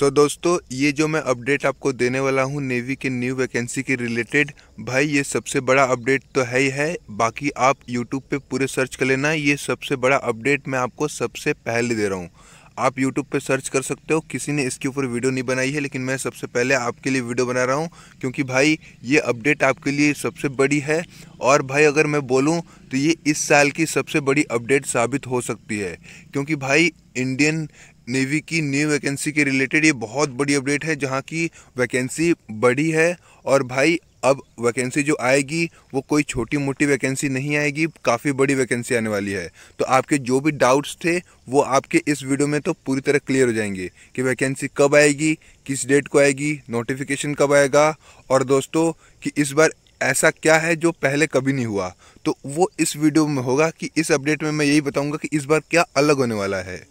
सो so, दोस्तों ये जो मैं अपडेट आपको देने वाला हूँ नेवी के न्यू वैकेंसी के रिलेटेड भाई ये सबसे बड़ा अपडेट तो है ही है बाकी आप यूट्यूब पे पूरे सर्च कर लेना ये सबसे बड़ा अपडेट मैं आपको सबसे पहले दे रहा हूँ आप यूट्यूब पे सर्च कर सकते हो किसी ने इसके ऊपर वीडियो नहीं बनाई है लेकिन मैं सबसे पहले आपके लिए वीडियो बना रहा हूँ क्योंकि भाई ये अपडेट आपके लिए सबसे बड़ी है और भाई अगर मैं बोलूँ तो ये इस साल की सबसे बड़ी अपडेट साबित हो सकती है क्योंकि भाई इंडियन नेवी की न्यू वैकेंसी के रिलेटेड ये बहुत बड़ी अपडेट है जहाँ की वैकेंसी बड़ी है और भाई अब वैकेंसी जो आएगी वो कोई छोटी मोटी वैकेंसी नहीं आएगी काफ़ी बड़ी वैकेंसी आने वाली है तो आपके जो भी डाउट्स थे वो आपके इस वीडियो में तो पूरी तरह क्लियर हो जाएंगे कि वैकेंसी कब आएगी किस डेट को आएगी नोटिफिकेशन कब आएगा और दोस्तों कि इस बार ऐसा क्या है जो पहले कभी नहीं हुआ तो वो इस वीडियो में होगा कि इस अपडेट में मैं यही बताऊँगा कि इस बार क्या अलग होने वाला है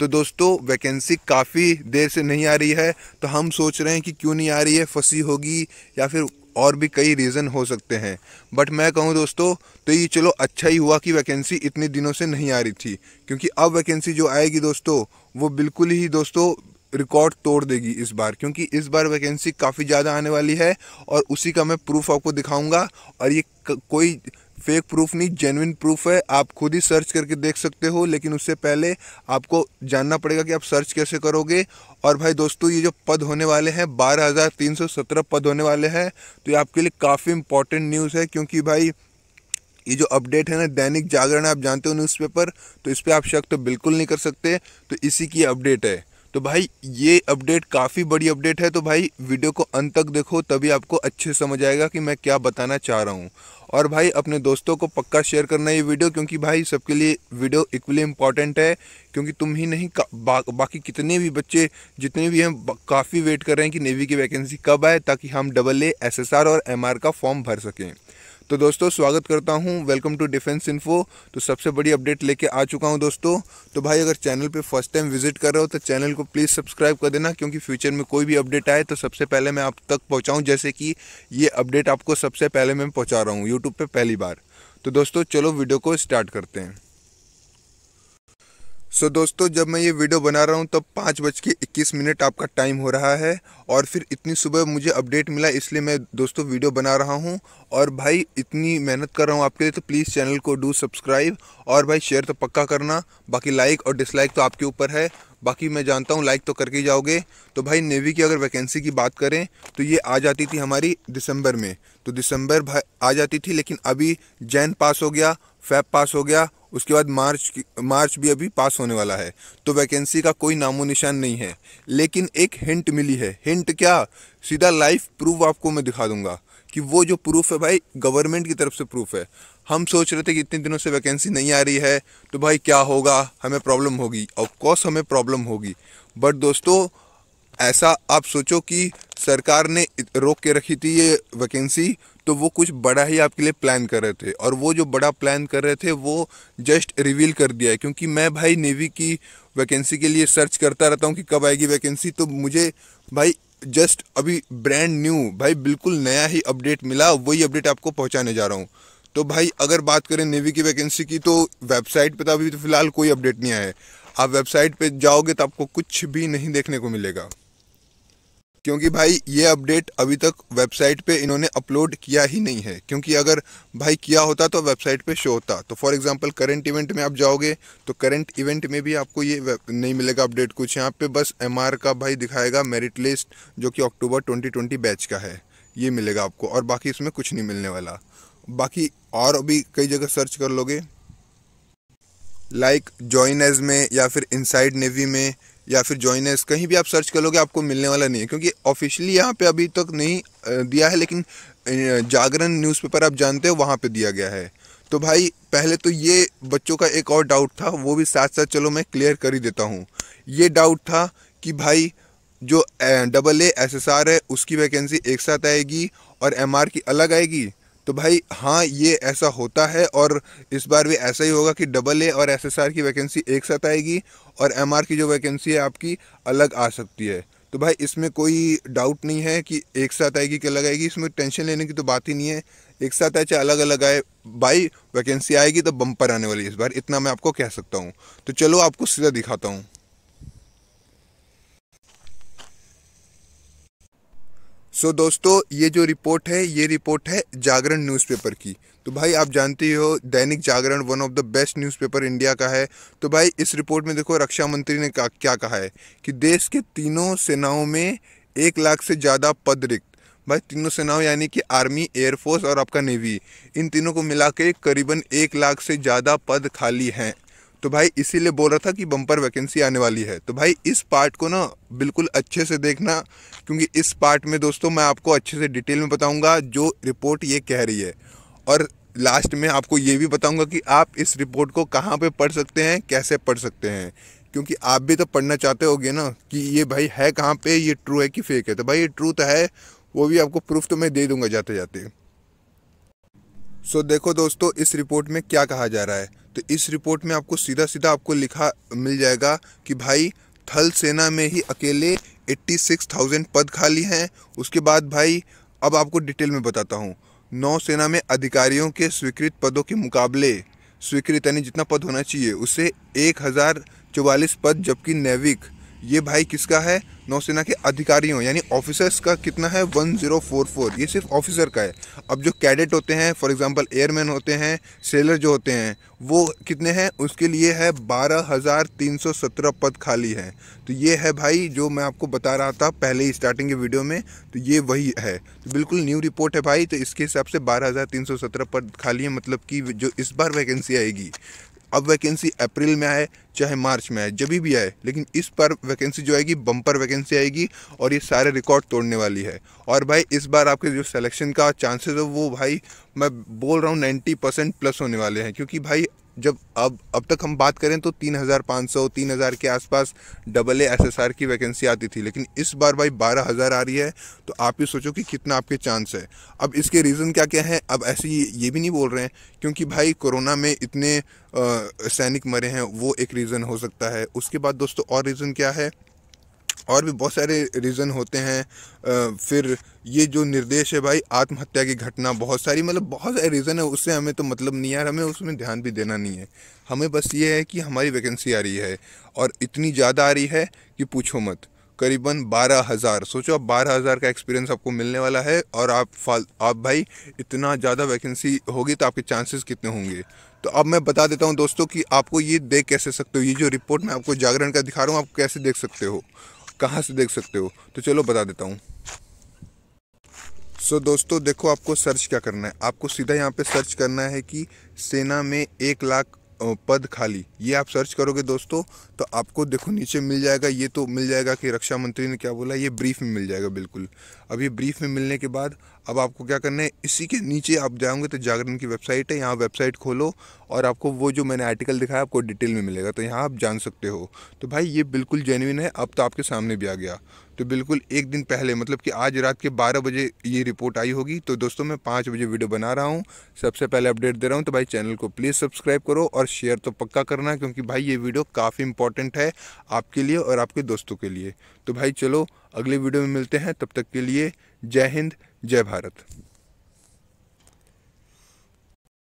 तो दोस्तों वैकेंसी काफ़ी देर से नहीं आ रही है तो हम सोच रहे हैं कि क्यों नहीं आ रही है फंसी होगी या फिर और भी कई रीज़न हो सकते हैं बट मैं कहूँ दोस्तों तो ये चलो अच्छा ही हुआ कि वैकेंसी इतने दिनों से नहीं आ रही थी क्योंकि अब वैकेंसी जो आएगी दोस्तों वो बिल्कुल ही दोस्तों रिकॉर्ड तोड़ देगी इस बार क्योंकि इस बार वैकेंसी काफ़ी ज़्यादा आने वाली है और उसी का मैं प्रूफ आपको दिखाऊंगा और ये कोई फेक प्रूफ नहीं जेनविन प्रूफ है आप खुद ही सर्च करके देख सकते हो लेकिन उससे पहले आपको जानना पड़ेगा कि आप सर्च कैसे करोगे और भाई दोस्तों ये जो पद होने वाले हैं 12,317 पद होने वाले हैं तो ये आपके लिए काफ़ी इंपॉर्टेंट न्यूज़ है क्योंकि भाई ये जो अपडेट है ना दैनिक जागरण आप जानते हो न्यूज़पेपर तो इस पर आप शक तो बिल्कुल नहीं कर सकते तो इसी की अपडेट है तो भाई ये अपडेट काफ़ी बड़ी अपडेट है तो भाई वीडियो को अंत तक देखो तभी आपको अच्छे समझ आएगा कि मैं क्या बताना चाह रहा हूँ और भाई अपने दोस्तों को पक्का शेयर करना ये वीडियो क्योंकि भाई सबके लिए वीडियो इक्वली इम्पॉर्टेंट है क्योंकि तुम ही नहीं बा, बाकी कितने भी बच्चे जितने भी हैं काफ़ी वेट कर रहे हैं कि नेवी की वैकेंसी कब आए ताकि हम डबल ए एस और एम का फॉर्म भर सकें तो दोस्तों स्वागत करता हूं वेलकम टू डिफेंस इन्फो तो सबसे बड़ी अपडेट लेके आ चुका हूं दोस्तों तो भाई अगर चैनल पे फर्स्ट टाइम विजिट कर रहे हो तो चैनल को प्लीज़ सब्सक्राइब कर देना क्योंकि फ्यूचर में कोई भी अपडेट आए तो सबसे पहले मैं आप तक पहुँचाऊँ जैसे कि ये अपडेट आपको सबसे पहले मैं पहुँचा रहा हूँ यूट्यूब पर पहली बार तो दोस्तों चलो वीडियो को स्टार्ट करते हैं सो so, दोस्तों जब मैं ये वीडियो बना रहा हूँ तब पाँच बज के इक्कीस मिनट आपका टाइम हो रहा है और फिर इतनी सुबह मुझे अपडेट मिला इसलिए मैं दोस्तों वीडियो बना रहा हूँ और भाई इतनी मेहनत कर रहा हूँ आपके लिए तो प्लीज़ चैनल को डू सब्सक्राइब और भाई शेयर तो पक्का करना बाकी लाइक और डिसलाइक तो आपके ऊपर है बाकी मैं जानता हूँ लाइक तो करके जाओगे तो भाई नेवी की अगर वैकेंसी की बात करें तो ये आ जाती थी हमारी दिसंबर में तो दिसंबर आ जाती थी लेकिन अभी जैन पास हो गया फैब पास हो गया उसके बाद मार्च मार्च भी अभी पास होने वाला है तो वैकेंसी का कोई नामो निशान नहीं है लेकिन एक हिंट मिली है हिंट क्या सीधा लाइव प्रूफ आपको मैं दिखा दूंगा कि वो जो प्रूफ है भाई गवर्नमेंट की तरफ से प्रूफ है हम सोच रहे थे कि इतने दिनों से वैकेंसी नहीं आ रही है तो भाई क्या होगा हमें प्रॉब्लम होगी ऑफकोर्स हमें प्रॉब्लम होगी बट दोस्तों ऐसा आप सोचो कि सरकार ने रोक के रखी थी ये वैकेंसी तो वो कुछ बड़ा ही आपके लिए प्लान कर रहे थे और वो जो बड़ा प्लान कर रहे थे वो जस्ट रिवील कर दिया है क्योंकि मैं भाई नेवी की वैकेंसी के लिए सर्च करता रहता हूँ कि कब आएगी वैकेंसी तो मुझे भाई जस्ट अभी ब्रांड न्यू भाई बिल्कुल नया ही अपडेट मिला वही अपडेट आपको पहुँचाने जा रहा हूँ तो भाई अगर बात करें नेवी की वैकेंसी की तो वेबसाइट पे तो अभी तो फ़िलहाल कोई अपडेट नहीं आया है आप वेबसाइट पे जाओगे तो आपको कुछ भी नहीं देखने को मिलेगा क्योंकि भाई ये अपडेट अभी तक वेबसाइट पे इन्होंने अपलोड किया ही नहीं है क्योंकि अगर भाई किया होता तो वेबसाइट पे शो होता तो फॉर एग्जांपल करंट इवेंट में आप जाओगे तो करंट इवेंट में भी आपको ये नहीं मिलेगा अपडेट कुछ यहाँ पे बस एम का भाई दिखाएगा मेरिट लिस्ट जो कि अक्टूबर ट्वेंटी बैच का है ये मिलेगा आपको और बाकी इसमें कुछ नहीं मिलने वाला बाकी और भी कई जगह सर्च कर लोगे लाइक जॉइन एज में या फिर इनसाइड नेवी में या फिर जॉइनर्स कहीं भी आप सर्च करोगे आपको मिलने वाला नहीं है क्योंकि ऑफिशियली यहाँ पे अभी तक नहीं दिया है लेकिन जागरण न्यूज़पेपर आप जानते हो वहाँ पे दिया गया है तो भाई पहले तो ये बच्चों का एक और डाउट था वो भी साथ साथ चलो मैं क्लियर कर ही देता हूँ ये डाउट था कि भाई जो डबल ए एस है उसकी वैकेंसी एक साथ आएगी और एम की अलग आएगी तो भाई हाँ ये ऐसा होता है और इस बार भी ऐसा ही होगा कि डबल ए और एसएसआर की वैकेंसी एक साथ आएगी और एमआर की जो वैकेंसी है आपकी अलग आ सकती है तो भाई इसमें कोई डाउट नहीं है कि एक साथ आएगी कि अलग आएगी इसमें टेंशन लेने की तो बात ही नहीं है एक साथ आए चाहे अलग अलग आए भाई वैकेंसी आएगी तो बम्पर आने वाली इस बार इतना मैं आपको कह सकता हूँ तो चलो आपको सीधा दिखाता हूँ सो so, दोस्तों ये जो रिपोर्ट है ये रिपोर्ट है जागरण न्यूज़पेपर की तो भाई आप जानते ही हो Dainik Jagran one of the best newspaper India का है तो भाई इस रिपोर्ट में देखो रक्षा मंत्री ने का, क्या कहा है कि देश के तीनों सेनाओं में एक लाख से ज़्यादा पद रिक्त भाई तीनों सेनाओं यानी कि आर्मी एयरफोर्स और आपका नेवी इन तीनों को मिला के करीबन एक लाख से ज़्यादा पद खाली हैं तो भाई इसीलिए बोल रहा था कि बम्पर वैकेंसी आने वाली है तो भाई इस पार्ट को ना बिल्कुल अच्छे से देखना क्योंकि इस पार्ट में दोस्तों मैं आपको अच्छे से डिटेल में बताऊंगा जो रिपोर्ट ये कह रही है और लास्ट में आपको ये भी बताऊंगा कि आप इस रिपोर्ट को कहाँ पर पढ़ सकते हैं कैसे पढ़ सकते हैं क्योंकि आप भी तो पढ़ना चाहते होगे ना कि ये भाई है कहाँ पर ये ट्रू है कि फेक है तो भाई ये ट्रू तो है वो भी आपको प्रूफ तो मैं दे दूँगा जाते जाते सो देखो दोस्तों इस रिपोर्ट में क्या कहा जा रहा है तो इस रिपोर्ट में आपको सीधा सीधा आपको लिखा मिल जाएगा कि भाई थल सेना में ही अकेले 86,000 पद खाली हैं उसके बाद भाई अब आपको डिटेल में बताता हूँ नौसेना में अधिकारियों के स्वीकृत पदों के मुकाबले स्वीकृत यानी जितना पद होना चाहिए उससे एक हज़ार चौवालीस पद जबकि नेविक ये भाई किसका है नौसेना के अधिकारियों यानी ऑफिसर्स का कितना है 1044 ये सिर्फ ऑफिसर का है अब जो कैडेट होते हैं फॉर एग्जांपल एयरमैन होते हैं सेलर जो होते हैं वो कितने हैं उसके लिए है 12,317 पद खाली हैं तो ये है भाई जो मैं आपको बता रहा था पहले ही स्टार्टिंग के वीडियो में तो ये वही है तो बिल्कुल न्यू रिपोर्ट है भाई तो इसके हिसाब से बारह पद खाली है मतलब कि जो इस बार वैकेंसी आएगी अब वैकेंसी अप्रैल में आए चाहे मार्च में आए जब भी आए लेकिन इस पर वैकेंसी जो आएगी बम्पर वैकेंसी आएगी और ये सारे रिकॉर्ड तोड़ने वाली है और भाई इस बार आपके जो सिलेक्शन का चांसेस है वो भाई मैं बोल रहा हूँ नाइन्टी परसेंट प्लस होने वाले हैं क्योंकि भाई जब अब अब तक हम बात करें तो 3,500 3,000 के आसपास डबल ए आर की वैकेंसी आती थी लेकिन इस बार भाई 12,000 आ रही है तो आप ही सोचो कि कितना आपके चांस है अब इसके रीज़न क्या क्या हैं अब ऐसे ये भी नहीं बोल रहे हैं क्योंकि भाई कोरोना में इतने सैनिक मरे हैं वो एक रीज़न हो सकता है उसके बाद दोस्तों और रीज़न क्या है और भी बहुत सारे रीज़न होते हैं फिर ये जो निर्देश है भाई आत्महत्या की घटना बहुत सारी मतलब बहुत सारे रीज़न है उससे हमें तो मतलब नहीं यार हमें उसमें ध्यान भी देना नहीं है हमें बस ये है कि हमारी वैकेंसी आ रही है और इतनी ज़्यादा आ रही है कि पूछो मत करीबन बारह हज़ार सोचो आप बारह हज़ार का एक्सपीरियंस आपको मिलने वाला है और आप फाल आप भाई इतना ज़्यादा वैकेंसी होगी तो आपके चांसेस कितने होंगे तो अब मैं बता देता हूँ दोस्तों कि आपको ये देख कैसे सकते हो ये जो रिपोर्ट मैं आपको जागरण का दिखा रहा हूँ आप कैसे देख सकते हो कहाँ से देख सकते हो तो चलो बता देता हूँ सो so, दोस्तों देखो आपको सर्च क्या करना है आपको सीधा यहाँ पे सर्च करना है कि सेना में एक लाख पद खाली ये आप सर्च करोगे दोस्तों तो आपको देखो नीचे मिल जाएगा ये तो मिल जाएगा कि रक्षा मंत्री ने क्या बोला ये ब्रीफ में मिल जाएगा बिल्कुल अब ये ब्रीफ में मिलने के बाद अब आपको क्या करना है इसी के नीचे आप जाओगे तो जागरण की वेबसाइट है यहाँ वेबसाइट खोलो और आपको वो जो मैंने आर्टिकल दिखाया आपको डिटेल में मिलेगा तो यहाँ आप जान सकते हो तो भाई ये बिल्कुल जेनविन है अब तो आपके सामने भी आ गया तो बिल्कुल एक दिन पहले मतलब कि आज रात के बारह बजे ये रिपोर्ट आई होगी तो दोस्तों मैं पाँच बजे वीडियो बना रहा हूँ सबसे पहले अपडेट दे रहा हूँ तो भाई चैनल को प्लीज़ सब्सक्राइब करो और शेयर तो पक्का करना क्योंकि भाई ये वीडियो काफ़ी इंपॉर्टेंट है आपके लिए और आपके दोस्तों के लिए तो भाई चलो अगले वीडियो में मिलते हैं तब तक के लिए जय हिंद जय भारत